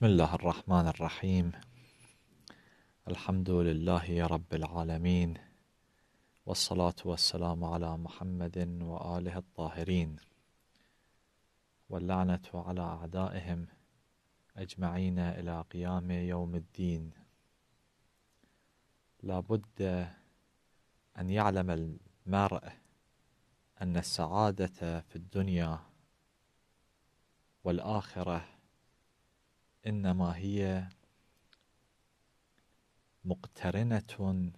بسم الله الرحمن الرحيم الحمد لله رب العالمين والصلاة والسلام على محمد وآله الطاهرين واللعنة على أعدائهم أجمعين إلى قيام يوم الدين لا بد أن يعلم المرء أن السعادة في الدنيا والآخرة إنما هي مقترنة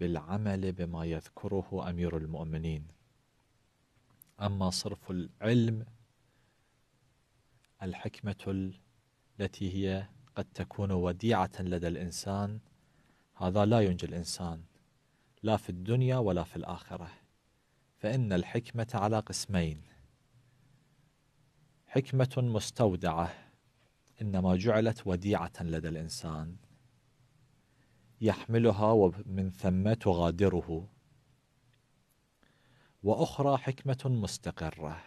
بالعمل بما يذكره أمير المؤمنين أما صرف العلم الحكمة التي هي قد تكون وديعة لدى الإنسان هذا لا ينجي الإنسان لا في الدنيا ولا في الآخرة فإن الحكمة على قسمين حكمة مستودعة إنما جعلت وديعة لدى الإنسان يحملها ومن ثم تغادره وأخرى حكمة مستقرة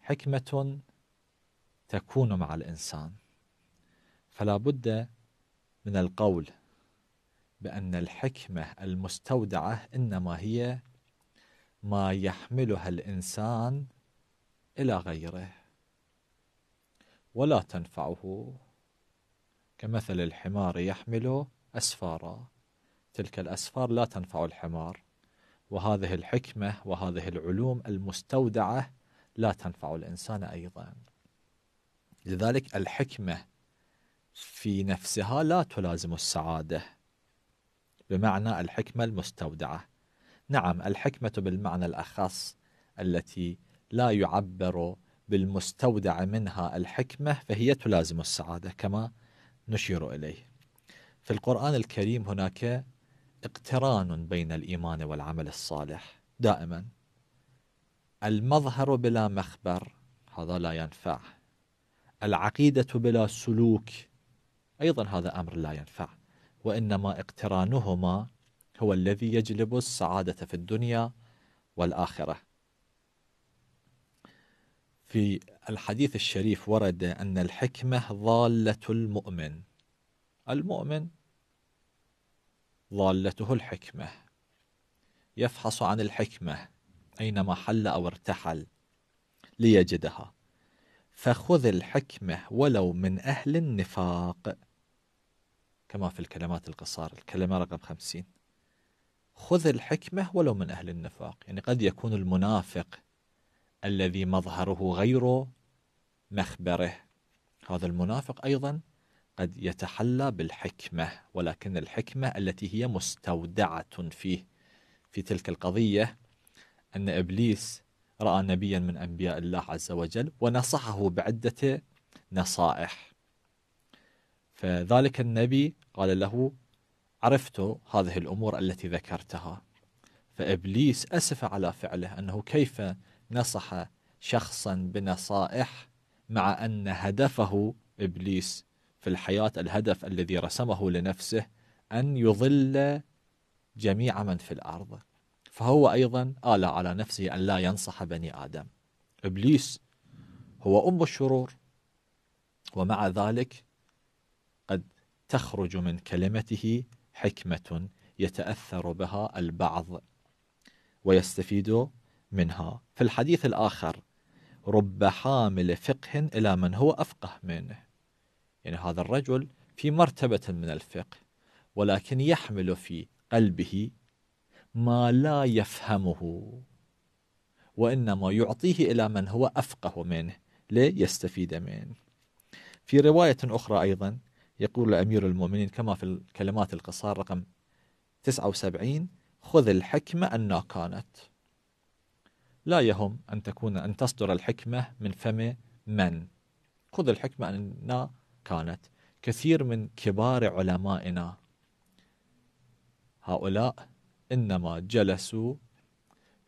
حكمة تكون مع الإنسان فلا بد من القول بأن الحكمة المستودعة إنما هي ما يحملها الإنسان إلى غيره ولا تنفعه كمثل الحمار يحمل أسفارا تلك الأسفار لا تنفع الحمار وهذه الحكمة وهذه العلوم المستودعة لا تنفع الإنسان أيضا لذلك الحكمة في نفسها لا تلازم السعادة بمعنى الحكمة المستودعة نعم الحكمة بالمعنى الأخص التي لا يعبر بالمستودع منها الحكمة فهي تلازم السعادة كما نشير إليه في القرآن الكريم هناك اقتران بين الإيمان والعمل الصالح دائما المظهر بلا مخبر هذا لا ينفع العقيدة بلا سلوك أيضا هذا أمر لا ينفع وإنما اقترانهما هو الذي يجلب السعادة في الدنيا والآخرة في الحديث الشريف ورد أن الحكمة ضالة المؤمن المؤمن ضالته الحكمة يفحص عن الحكمة أينما حل أو ارتحل ليجدها فخذ الحكمة ولو من أهل النفاق كما في الكلمات القصار الكلمة رقم خمسين خذ الحكمة ولو من أهل النفاق يعني قد يكون المنافق الذي مظهره غير مخبره هذا المنافق أيضا قد يتحلى بالحكمة ولكن الحكمة التي هي مستودعة فيه في تلك القضية أن إبليس رأى نبيا من أنبياء الله عز وجل ونصحه بعدة نصائح فذلك النبي قال له عرفت هذه الأمور التي ذكرتها فإبليس أسف على فعله أنه كيف نصح شخصا بنصائح مع أن هدفه إبليس في الحياة الهدف الذي رسمه لنفسه أن يضل جميع من في الأرض فهو أيضا آلى على نفسه أن لا ينصح بني آدم إبليس هو أم الشرور ومع ذلك قد تخرج من كلمته حكمة يتأثر بها البعض ويستفيد منها في الحديث الآخر رب حامل فقه إلى من هو أفقه منه يعني هذا الرجل في مرتبة من الفقه ولكن يحمل في قلبه ما لا يفهمه وإنما يعطيه إلى من هو أفقه منه ليستفيد منه في رواية أخرى أيضا يقول أمير المؤمنين كما في الكلمات القصار رقم 79 خذ الحكمة أنها كانت لا يهم أن تكون أن تصدر الحكمة من فم من خذ الحكمة أن كانت كثير من كبار علمائنا هؤلاء إنما جلسوا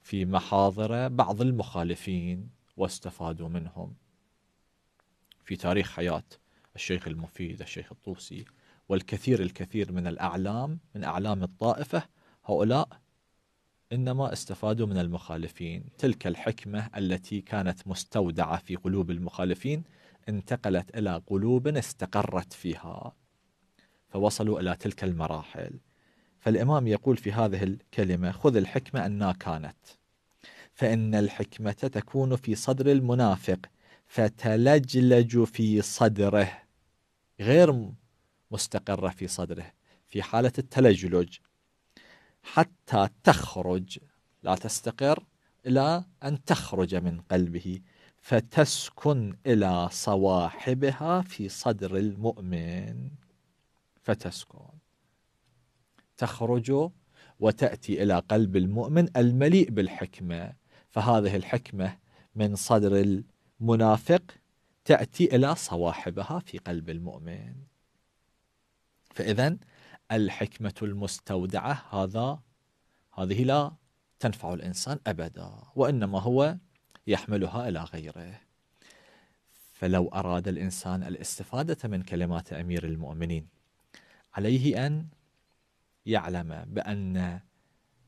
في محاضر بعض المخالفين واستفادوا منهم في تاريخ حياة الشيخ المفيد الشيخ الطوسي والكثير الكثير من الأعلام من أعلام الطائفة هؤلاء إنما استفادوا من المخالفين تلك الحكمة التي كانت مستودعة في قلوب المخالفين انتقلت إلى قلوب استقرت فيها فوصلوا إلى تلك المراحل فالإمام يقول في هذه الكلمة خذ الحكمة أنها كانت فإن الحكمة تكون في صدر المنافق فتلجلج في صدره غير مستقرة في صدره في حالة التلجلج حتى تخرج لا تستقر إلى أن تخرج من قلبه فتسكن إلى صواحبها في صدر المؤمن فتسكن تخرج وتأتي إلى قلب المؤمن المليء بالحكمة فهذه الحكمة من صدر المنافق تأتي إلى صواحبها في قلب المؤمن فإذا الحكمة المستودعة هذا هذه لا تنفع الإنسان أبدا وإنما هو يحملها إلى غيره فلو أراد الإنسان الاستفادة من كلمات أمير المؤمنين عليه أن يعلم بأن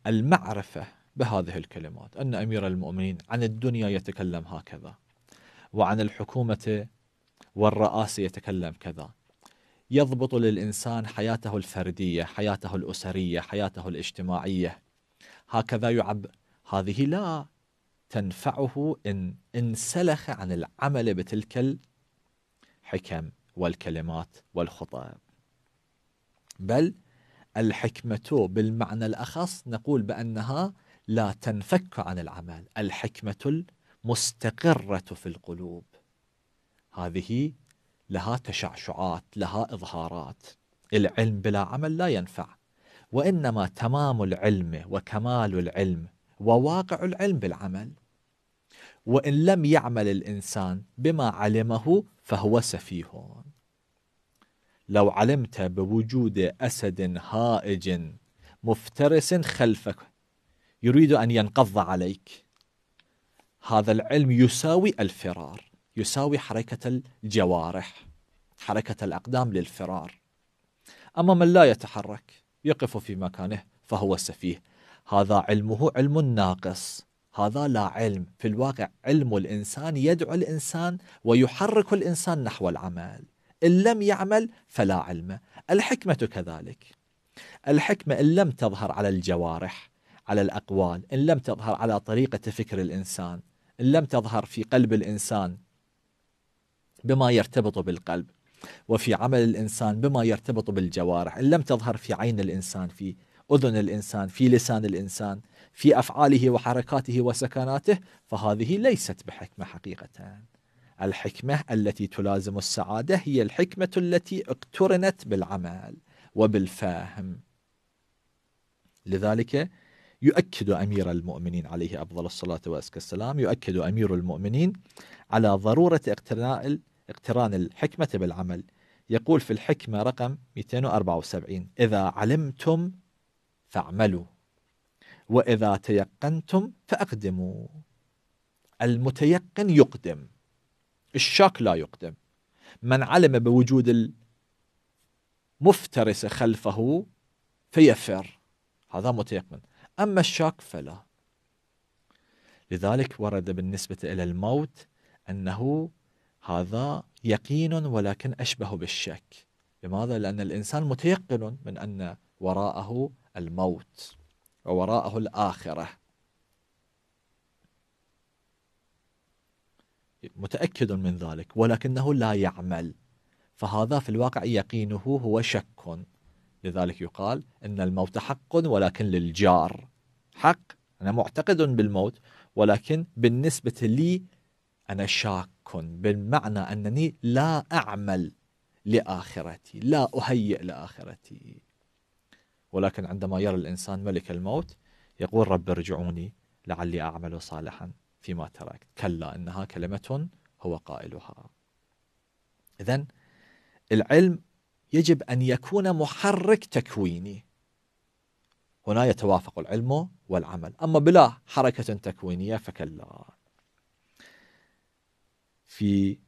المعرفة بهذه الكلمات أن أمير المؤمنين عن الدنيا يتكلم هكذا وعن الحكومة والرئاسة يتكلم كذا يضبط للإنسان حياته الفردية حياته الأسرية حياته الاجتماعية هكذا يعب هذه لا تنفعه إن انسلخ عن العمل بتلك الحكم والكلمات والخطاب. بل الحكمة بالمعنى الأخص نقول بأنها لا تنفك عن العمل الحكمة المستقرة في القلوب هذه لها تشعشعات لها إظهارات العلم بلا عمل لا ينفع وإنما تمام العلم وكمال العلم وواقع العلم بالعمل وإن لم يعمل الإنسان بما علمه فهو سفيه لو علمت بوجود أسد هائج مفترس خلفك يريد أن ينقض عليك هذا العلم يساوي الفرار يساوي حركة الجوارح حركة الأقدام للفرار أما من لا يتحرك يقف في مكانه فهو سفيه هذا علمه علم ناقص هذا لا علم في الواقع علم الإنسان يدعو الإنسان ويحرك الإنسان نحو العمل إن لم يعمل فلا علم الحكمة كذلك الحكمة إن لم تظهر على الجوارح على الأقوال إن لم تظهر على طريقة فكر الإنسان إن لم تظهر في قلب الإنسان بما يرتبط بالقلب وفي عمل الإنسان بما يرتبط بالجوارح إن لم تظهر في عين الإنسان في أذن الإنسان في لسان الإنسان في أفعاله وحركاته وسكناته فهذه ليست بحكمة حقيقة الحكمة التي تلازم السعادة هي الحكمة التي اقترنت بالعمل وبالفهم لذلك يؤكد أمير المؤمنين عليه أفضل الصلاة وأزكى السلام يؤكد أمير المؤمنين على ضرورة اقتناء اقتران الحكمة بالعمل يقول في الحكمة رقم 274 إذا علمتم فاعملوا وإذا تيقنتم فأقدموا المتيقن يقدم الشاك لا يقدم من علم بوجود المفترس خلفه فيفر هذا متيقن أما الشاك فلا لذلك ورد بالنسبة إلى الموت أنه هذا يقين ولكن أشبه بالشك لماذا؟ لأن الإنسان متيقن من أن وراءه الموت ووراءه الآخرة متأكد من ذلك ولكنه لا يعمل فهذا في الواقع يقينه هو شك لذلك يقال إن الموت حق ولكن للجار حق أنا معتقد بالموت ولكن بالنسبة لي أنا شاك بالمعنى أنني لا أعمل لآخرتي لا أهيئ لآخرتي ولكن عندما يرى الإنسان ملك الموت يقول رب ارجعوني لعلي أعمل صالحا فيما تركت كلا إنها كلمة هو قائلها إذا العلم يجب أن يكون محرك تكويني هنا يتوافق العلم والعمل أما بلا حركة تكوينية فكلا في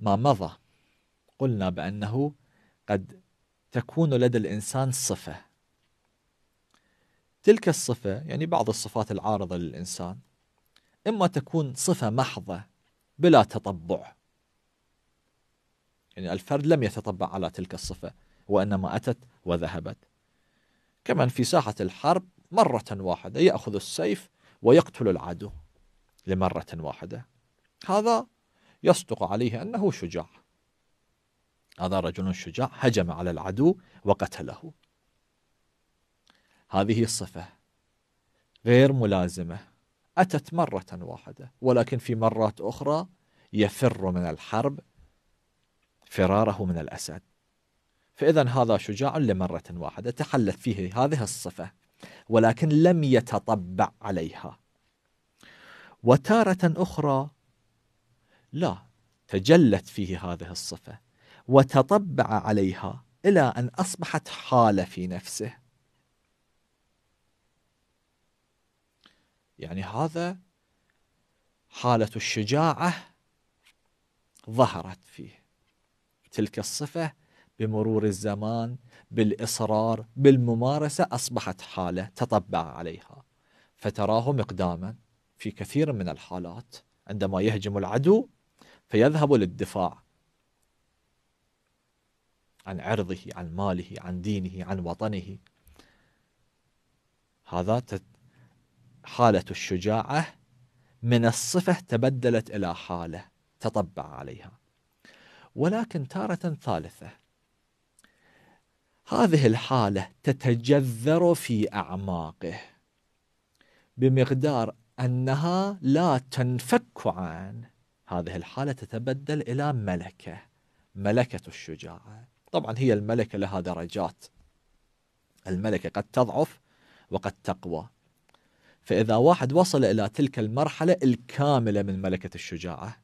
ما مضى قلنا بأنه قد تكون لدى الإنسان صفة تلك الصفة يعني بعض الصفات العارضة للإنسان إما تكون صفة محضة بلا تطبع يعني الفرد لم يتطبع على تلك الصفة وإنما أتت وذهبت كمن في ساحة الحرب مرة واحدة يأخذ السيف ويقتل العدو لمرة واحدة هذا يصدق عليه أنه شجاع هذا رجل شجاع هجم على العدو وقتله هذه الصفة غير ملازمة أتت مرة واحدة ولكن في مرات أخرى يفر من الحرب فراره من الأسد فإذا هذا شجاع لمرة واحدة تحلت فيه هذه الصفة ولكن لم يتطبع عليها وتارة أخرى لا تجلت فيه هذه الصفة وتطبع عليها إلى أن أصبحت حالة في نفسه يعني هذا حالة الشجاعة ظهرت فيه تلك الصفة بمرور الزمان بالإصرار بالممارسة أصبحت حالة تطبع عليها فتراه مقداما في كثير من الحالات عندما يهجم العدو فيذهب للدفاع عن عرضه عن ماله عن دينه عن وطنه هذا حالة الشجاعة من الصفة تبدلت إلى حالة تطبع عليها ولكن تارة ثالثة هذه الحالة تتجذر في أعماقه بمقدار أنها لا تنفك عنه هذه الحالة تتبدل إلى ملكة ملكة الشجاعة طبعا هي الملكة لها درجات الملكة قد تضعف وقد تقوى فإذا واحد وصل إلى تلك المرحلة الكاملة من ملكة الشجاعة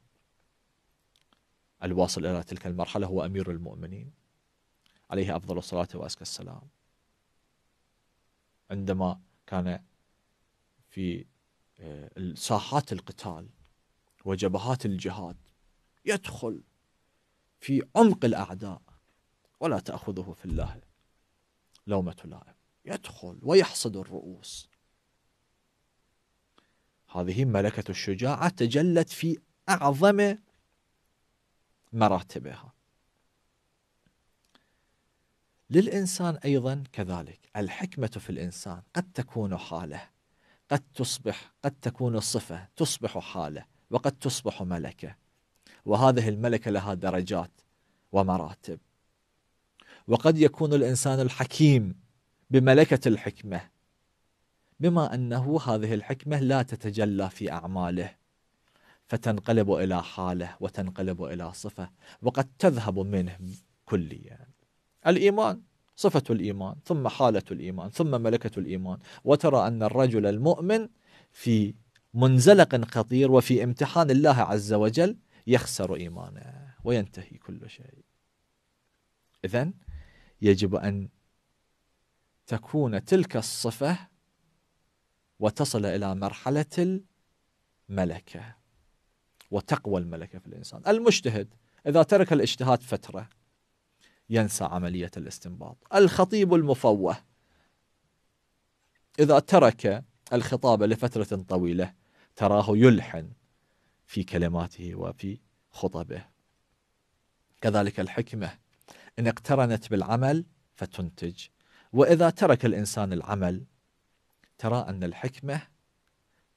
الواصل إلى تلك المرحلة هو أمير المؤمنين عليه أفضل الصلاة وأزكى السلام عندما كان في آه، ساحات القتال وجبهات الجهاد يدخل في عمق الأعداء ولا تأخذه في الله لومة لائم يدخل ويحصد الرؤوس هذه ملكة الشجاعة تجلت في أعظم مراتبها للإنسان أيضا كذلك الحكمة في الإنسان قد تكون حالة قد تصبح قد تكون صفة تصبح حالة وقد تصبح ملكة وهذه الملكة لها درجات ومراتب وقد يكون الإنسان الحكيم بملكة الحكمة بما أنه هذه الحكمة لا تتجلى في أعماله فتنقلب إلى حالة وتنقلب إلى صفة وقد تذهب منه كليا الإيمان صفة الإيمان ثم حالة الإيمان ثم ملكة الإيمان وترى أن الرجل المؤمن في منزلق خطير وفي امتحان الله عز وجل يخسر إيمانه وينتهي كل شيء إذا يجب أن تكون تلك الصفة وتصل إلى مرحلة الملكة وتقوى الملكة في الإنسان المجتهد إذا ترك الاجتهاد فترة ينسى عملية الاستنباط الخطيب المفوه إذا ترك الخطاب لفترة طويلة تراه يلحن في كلماته وفي خطبه كذلك الحكمة إن اقترنت بالعمل فتنتج وإذا ترك الإنسان العمل ترى أن الحكمة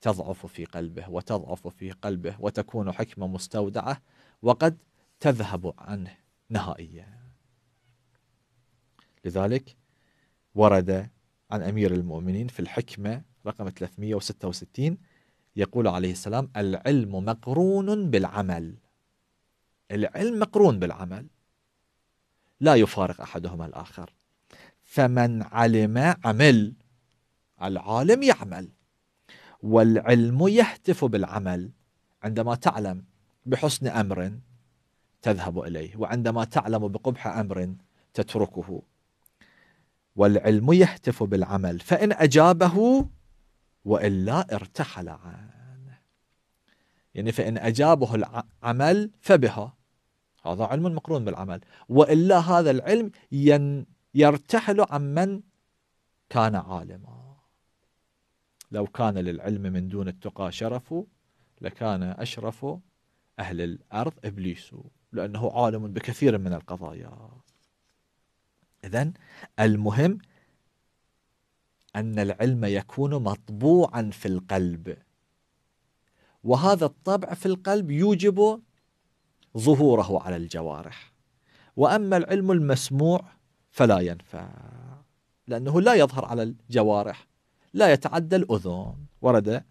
تضعف في قلبه وتضعف في قلبه وتكون حكمة مستودعة وقد تذهب عنه نهائيا لذلك ورد عن أمير المؤمنين في الحكمة رقم 366 يقول عليه السلام العلم مقرون بالعمل العلم مقرون بالعمل لا يفارق أحدهما الآخر فمن علم عمل العالم يعمل والعلم يهتف بالعمل عندما تعلم بحسن أمر تذهب إليه وعندما تعلم بقبح أمر تتركه والعلم يهتف بالعمل فإن أجابه وإلا ارتحل عنه يعني فإن أجابه العمل فبها هذا علم مقرون بالعمل وإلا هذا العلم ين يرتحل عمن كان عالما لو كان للعلم من دون التقى شرف لكان أشرف أهل الأرض إبليس لأنه عالم بكثير من القضايا إذا المهم أن العلم يكون مطبوعا في القلب وهذا الطبع في القلب يوجب ظهوره على الجوارح وأما العلم المسموع فلا ينفع لأنه لا يظهر على الجوارح لا يتعدى الأذن ورد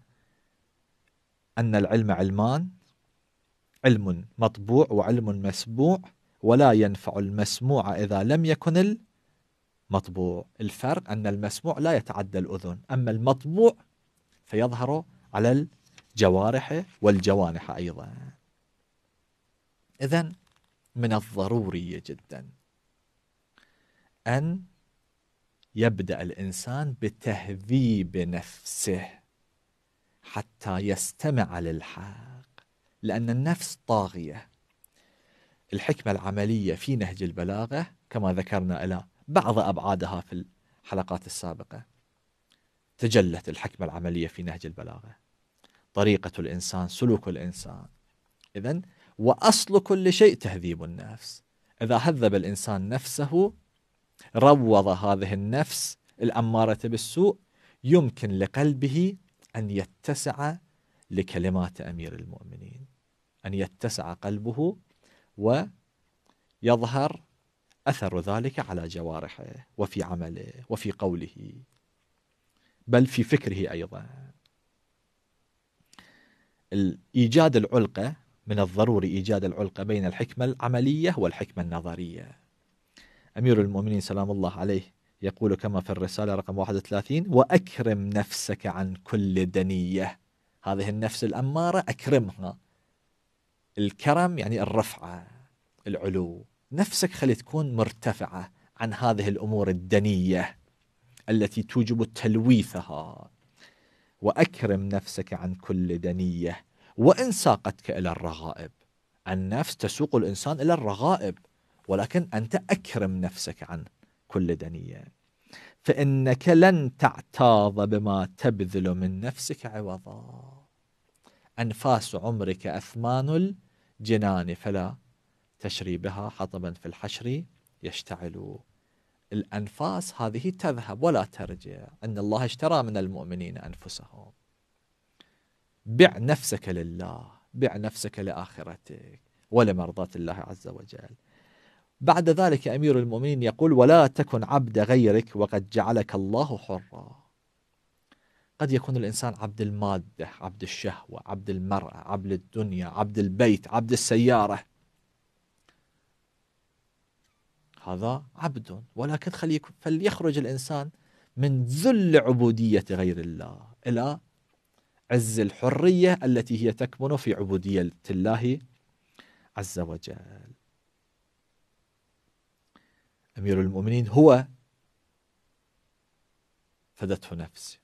أن العلم علمان علم مطبوع وعلم مسموع ولا ينفع المسموع إذا لم يكن مطبوع الفرق أن المسموع لا يتعدى الأذن أما المطبوع فيظهر على الجوارح والجوانح أيضا إذا من الضروري جدا أن يبدأ الإنسان بتهذيب نفسه حتى يستمع للحق لأن النفس طاغية الحكمة العملية في نهج البلاغة كما ذكرنا إلى بعض أبعادها في الحلقات السابقة تجلت الحكمة العملية في نهج البلاغة طريقة الإنسان سلوك الإنسان إذا وأصل كل شيء تهذيب النفس إذا هذب الإنسان نفسه روض هذه النفس الأمارة بالسوء يمكن لقلبه أن يتسع لكلمات أمير المؤمنين أن يتسع قلبه ويظهر أثر ذلك على جوارحه وفي عمله وفي قوله بل في فكره أيضا إيجاد العلقة من الضروري إيجاد العلقة بين الحكمة العملية والحكمة النظرية أمير المؤمنين سلام الله عليه يقول كما في الرسالة رقم 31 وأكرم نفسك عن كل دنية هذه النفس الأمارة أكرمها الكرم يعني الرفعة العلو نفسك خلي تكون مرتفعة عن هذه الأمور الدنية التي توجب تلويثها وأكرم نفسك عن كل دنية وإن ساقتك إلى الرغائب النفس تسوق الإنسان إلى الرغائب ولكن أنت أكرم نفسك عن كل دنية فإنك لن تعتاض بما تبذل من نفسك عوضا أنفاس عمرك أثمان الجنان فلا تشريبها حطبا في الحشر يشتعل الأنفاس هذه تذهب ولا ترجع أن الله اشترى من المؤمنين أنفسهم بع نفسك لله بع نفسك لآخرتك ولمرضاة الله عز وجل بعد ذلك أمير المؤمنين يقول ولا تكن عبد غيرك وقد جعلك الله حرا قد يكون الإنسان عبد المادة عبد الشهوة عبد المرأة عبد الدنيا عبد البيت عبد السيارة هذا عبد ولكن خلي فليخرج الإنسان من ذل عبودية غير الله إلى عز الحرية التي هي تكمن في عبودية الله عز وجل أمير المؤمنين هو فدته نفسه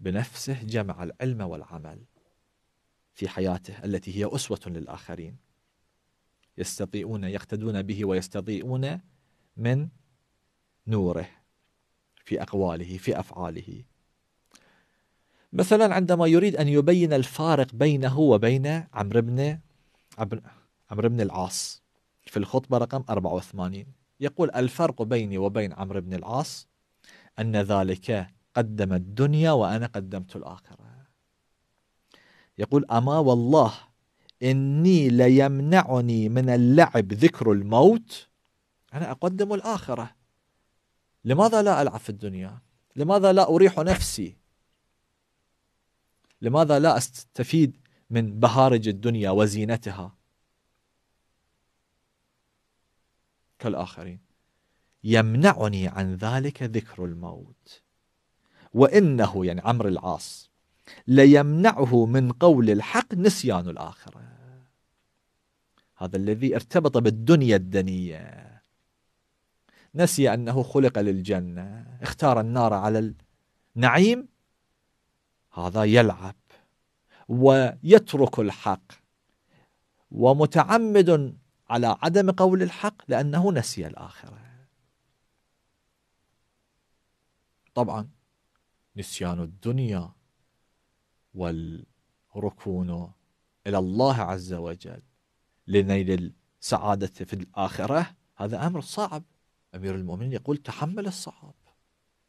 بنفسه جمع العلم والعمل في حياته التي هي أسوة للآخرين يستطيعون يقتدون به ويستضيئون من نوره في أقواله في أفعاله مثلا عندما يريد أن يبين الفارق بينه وبين عمرو بن عمرو بن العاص في الخطبة رقم 84 يقول الفرق بيني وبين عمرو بن العاص أن ذلك قدم الدنيا وأنا قدمت الآخرة يقول أما والله إني ليمنعني من اللعب ذكر الموت أنا أقدم الآخرة لماذا لا ألعب في الدنيا لماذا لا أريح نفسي لماذا لا أستفيد من بهارج الدنيا وزينتها كالآخرين يمنعني عن ذلك ذكر الموت وإنه يعني عمرو العاص ليمنعه من قول الحق نسيان الآخرة هذا الذي ارتبط بالدنيا الدنيه نسي انه خلق للجنه اختار النار على النعيم هذا يلعب ويترك الحق ومتعمد على عدم قول الحق لانه نسي الاخره طبعا نسيان الدنيا والركون الى الله عز وجل لنيل السعادة في الآخرة هذا أمر صعب أمير المؤمنين يقول تحمل الصعاب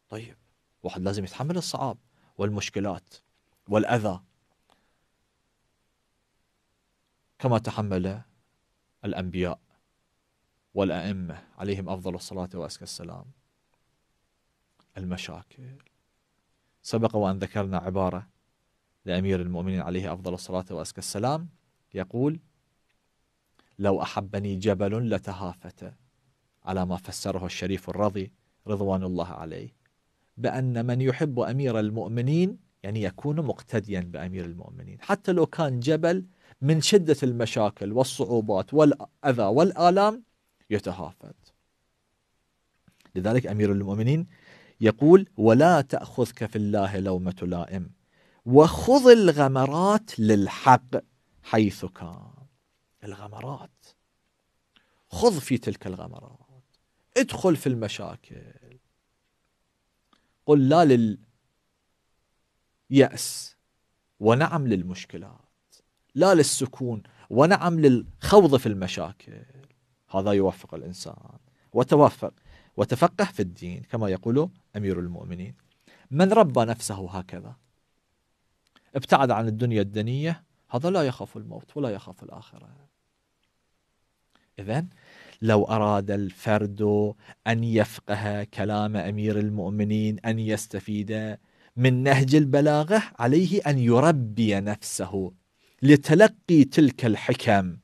طيب واحد لازم يتحمل الصعاب والمشكلات والأذى كما تحمل الأنبياء والأئمة عليهم أفضل الصلاة وأزكى السلام المشاكل سبق وأن ذكرنا عبارة لأمير المؤمنين عليه أفضل الصلاة وأزكى السلام يقول لو أحبني جبل لتهافت على ما فسره الشريف الرضي رضوان الله عليه بأن من يحب أمير المؤمنين يعني يكون مقتديا بأمير المؤمنين حتى لو كان جبل من شدة المشاكل والصعوبات والأذى والآلام يتهافت لذلك أمير المؤمنين يقول ولا تأخذك في الله لومة لائم وخذ الغمرات للحق حيث كان الغمرات خذ في تلك الغمرات ادخل في المشاكل قل لا لليأس ونعم للمشكلات لا للسكون ونعم للخوض في المشاكل هذا يوفق الإنسان وتوفق وتفقه في الدين كما يقول أمير المؤمنين من ربى نفسه هكذا ابتعد عن الدنيا الدنية هذا لا يخاف الموت ولا يخاف الآخرة إذا لو أراد الفرد أن يفقه كلام أمير المؤمنين أن يستفيد من نهج البلاغة عليه أن يربي نفسه لتلقي تلك الحكم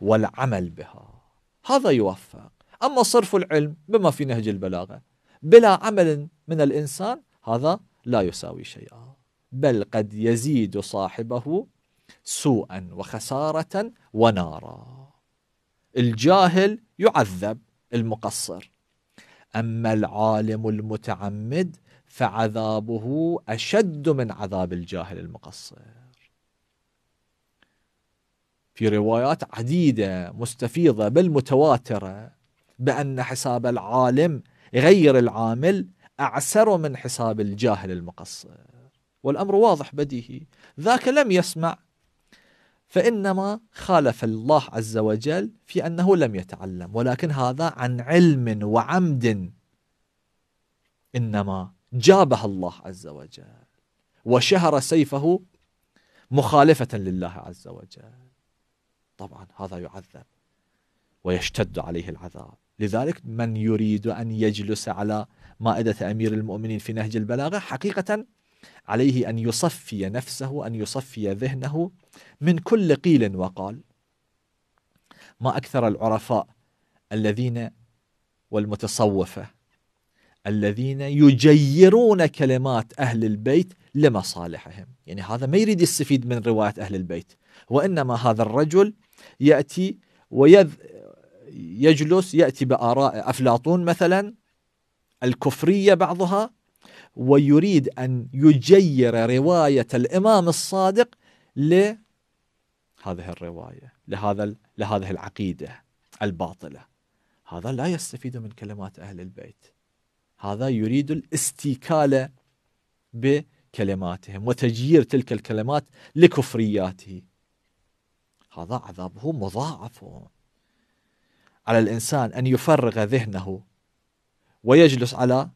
والعمل بها هذا يوفق أما صرف العلم بما في نهج البلاغة بلا عمل من الإنسان هذا لا يساوي شيئا بل قد يزيد صاحبه سوءا وخسارة ونارا الجاهل يعذب المقصر أما العالم المتعمد فعذابه أشد من عذاب الجاهل المقصر في روايات عديدة مستفيضة بل متواترة بأن حساب العالم غير العامل أعسر من حساب الجاهل المقصر والأمر واضح بديهي ذاك لم يسمع فإنما خالف الله عز وجل في أنه لم يتعلم ولكن هذا عن علم وعمد إنما جابه الله عز وجل وشهر سيفه مخالفة لله عز وجل طبعا هذا يعذب ويشتد عليه العذاب لذلك من يريد أن يجلس على مائدة أمير المؤمنين في نهج البلاغة حقيقة عليه أن يصفي نفسه أن يصفي ذهنه من كل قيل وقال ما أكثر العرفاء الذين والمتصوفة الذين يجيرون كلمات أهل البيت لمصالحهم يعني هذا ما يريد يستفيد من رواية أهل البيت وإنما هذا الرجل يأتي ويذ يجلس يأتي بآراء أفلاطون مثلا الكفرية بعضها ويريد أن يجير رواية الإمام الصادق لهذه الرواية لهذا لهذه العقيدة الباطلة هذا لا يستفيد من كلمات أهل البيت هذا يريد الاستيكالة بكلماتهم وتجيير تلك الكلمات لكفرياته هذا عذابه مضاعف على الإنسان أن يفرغ ذهنه ويجلس على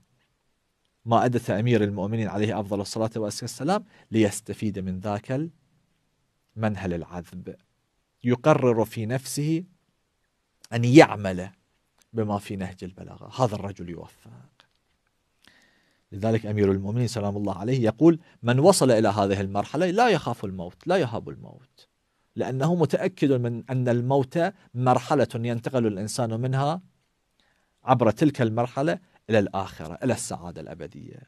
ما أدث أمير المؤمنين عليه أفضل الصلاة والسلام ليستفيد من ذاك المنهل العذب يقرر في نفسه أن يعمل بما في نهج البلاغة هذا الرجل يوفق لذلك أمير المؤمنين سلام الله عليه يقول من وصل إلى هذه المرحلة لا يخاف الموت لا يهاب الموت لأنه متأكد من أن الموت مرحلة ينتقل الإنسان منها عبر تلك المرحلة إلى الآخرة إلى السعادة الأبدية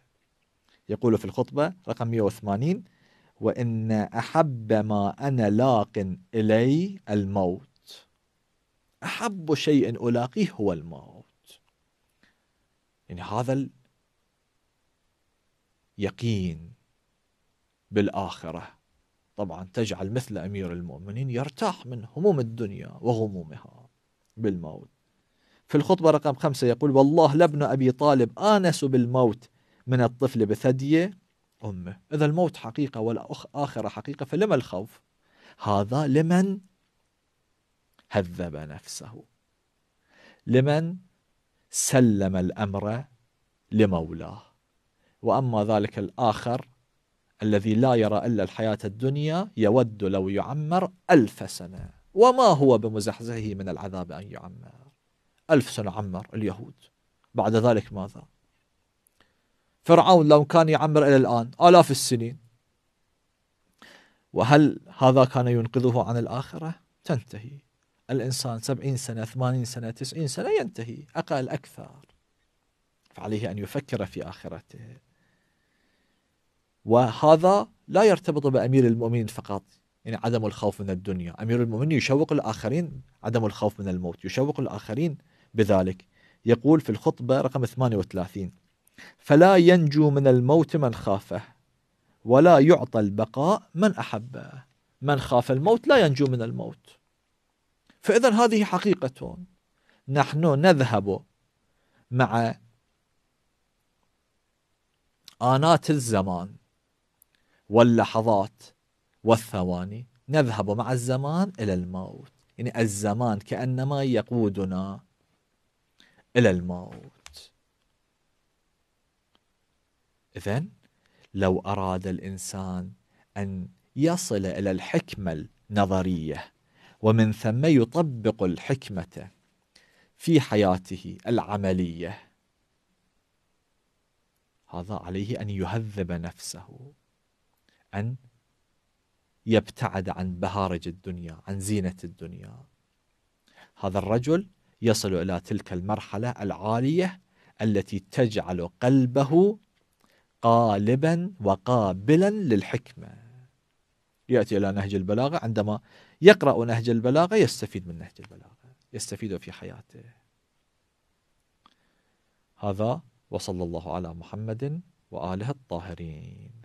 يقول في الخطبة رقم 180 وإن أحب ما أنا لاق إلي الموت أحب شيء ألاقيه هو الموت يعني هذا اليقين بالآخرة طبعا تجعل مثل أمير المؤمنين يرتاح من هموم الدنيا وغمومها بالموت في الخطبة رقم خمسة يقول والله لابن أبي طالب آنس بالموت من الطفل بثدي أمه إذا الموت حقيقة والآخرة حقيقة فلما الخوف هذا لمن هذب نفسه لمن سلم الأمر لمولاه وأما ذلك الآخر الذي لا يرى إلا الحياة الدنيا يود لو يعمر ألف سنة وما هو بمزحزحه من العذاب أن يعمر ألف سنة عمر اليهود بعد ذلك ماذا فرعون لو كان يعمر إلى الآن آلاف السنين وهل هذا كان ينقذه عن الآخرة تنتهي الإنسان سبعين سنة ثمانين سنة تسعين سنة ينتهي أقل أكثر فعليه أن يفكر في آخرته وهذا لا يرتبط بأمير المؤمنين فقط يعني عدم الخوف من الدنيا أمير المؤمنين يشوق الآخرين عدم الخوف من الموت يشوق الآخرين بذلك يقول في الخطبة رقم 38 فلا ينجو من الموت من خافه ولا يعطى البقاء من أحبه من خاف الموت لا ينجو من الموت فإذا هذه حقيقة نحن نذهب مع آنات الزمان واللحظات والثواني نذهب مع الزمان إلى الموت يعني الزمان كأنما يقودنا إلى الموت إذا لو أراد الإنسان أن يصل إلى الحكمة النظرية ومن ثم يطبق الحكمة في حياته العملية هذا عليه أن يهذب نفسه أن يبتعد عن بهارج الدنيا عن زينة الدنيا هذا الرجل يصل إلى تلك المرحلة العالية التي تجعل قلبه قالبا وقابلا للحكمة يأتي إلى نهج البلاغة عندما يقرأ نهج البلاغة يستفيد من نهج البلاغة يستفيد في حياته هذا وصلى الله على محمد وآله الطاهرين